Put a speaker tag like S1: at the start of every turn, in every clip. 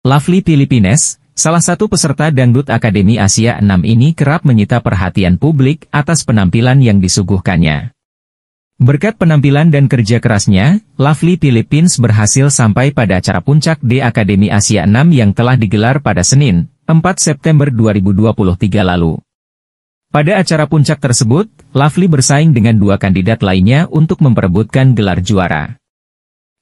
S1: Lovely Filipines, salah satu peserta Dangdut Akademi Asia 6 ini kerap menyita perhatian publik atas penampilan yang disuguhkannya. Berkat penampilan dan kerja kerasnya, Lovely Philippines berhasil sampai pada acara puncak di Akademi Asia 6 yang telah digelar pada Senin, 4 September 2023 lalu. Pada acara puncak tersebut, Lovely bersaing dengan dua kandidat lainnya untuk memperebutkan gelar juara.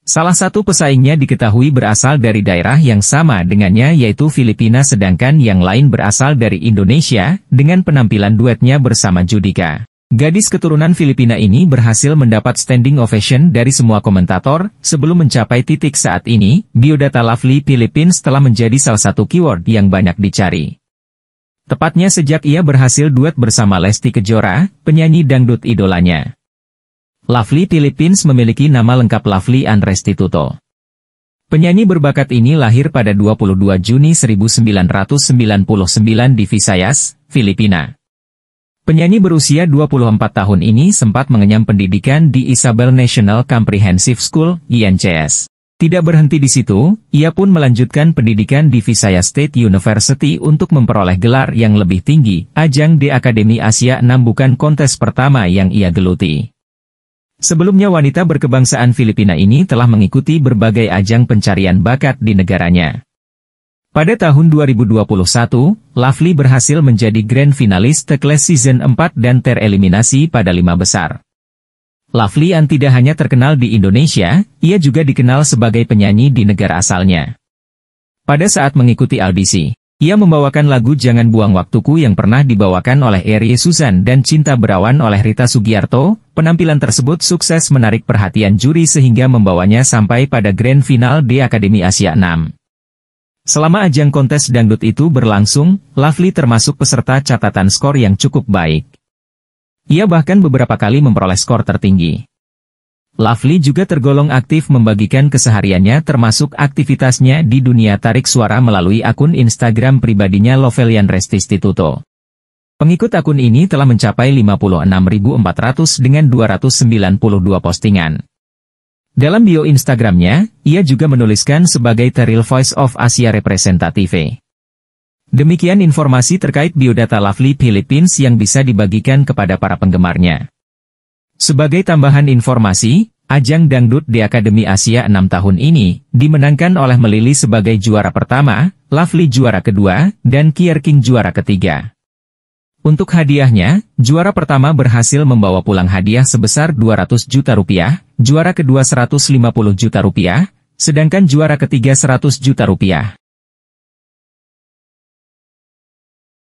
S1: Salah satu pesaingnya diketahui berasal dari daerah yang sama dengannya yaitu Filipina sedangkan yang lain berasal dari Indonesia, dengan penampilan duetnya bersama Judika. Gadis keturunan Filipina ini berhasil mendapat standing ovation dari semua komentator, sebelum mencapai titik saat ini, biodata Lovely Philippines telah menjadi salah satu keyword yang banyak dicari. Tepatnya sejak ia berhasil duet bersama Lesti Kejora, penyanyi dangdut idolanya. Lovely Philippines memiliki nama lengkap Lovely Anrestituto. Penyanyi berbakat ini lahir pada 22 Juni 1999 di Visayas, Filipina. Penyanyi berusia 24 tahun ini sempat mengenyam pendidikan di Isabel National Comprehensive School, INCS. Tidak berhenti di situ, ia pun melanjutkan pendidikan di Visayas State University untuk memperoleh gelar yang lebih tinggi, ajang di Akademi Asia 6 bukan kontes pertama yang ia geluti. Sebelumnya wanita berkebangsaan Filipina ini telah mengikuti berbagai ajang pencarian bakat di negaranya. Pada tahun 2021, Lovely berhasil menjadi grand finalis The Class Season 4 dan tereliminasi pada lima besar. Lovely yang tidak hanya terkenal di Indonesia, ia juga dikenal sebagai penyanyi di negara asalnya. Pada saat mengikuti audisi, ia membawakan lagu Jangan Buang Waktuku yang pernah dibawakan oleh Eri Susan dan Cinta Berawan oleh Rita Sugiarto. Penampilan tersebut sukses menarik perhatian juri sehingga membawanya sampai pada grand final di Akademi Asia 6. Selama ajang kontes dangdut itu berlangsung, Lovely termasuk peserta catatan skor yang cukup baik. Ia bahkan beberapa kali memperoleh skor tertinggi. Lovely juga tergolong aktif membagikan kesehariannya termasuk aktivitasnya di dunia tarik suara melalui akun Instagram pribadinya Lovelian Restistituto. Pengikut akun ini telah mencapai 56.400 dengan 292 postingan. Dalam bio Instagramnya, ia juga menuliskan sebagai The Voice of Asia Representative. Demikian informasi terkait biodata Lovely Philippines yang bisa dibagikan kepada para penggemarnya. Sebagai tambahan informasi, ajang dangdut di Akademi Asia 6 tahun ini dimenangkan oleh Melili sebagai juara pertama, Lovely juara kedua, dan Kier King juara ketiga. Untuk hadiahnya, juara pertama berhasil membawa pulang hadiah sebesar 200 juta rupiah, juara kedua 150 juta rupiah, sedangkan juara ketiga 100 juta rupiah.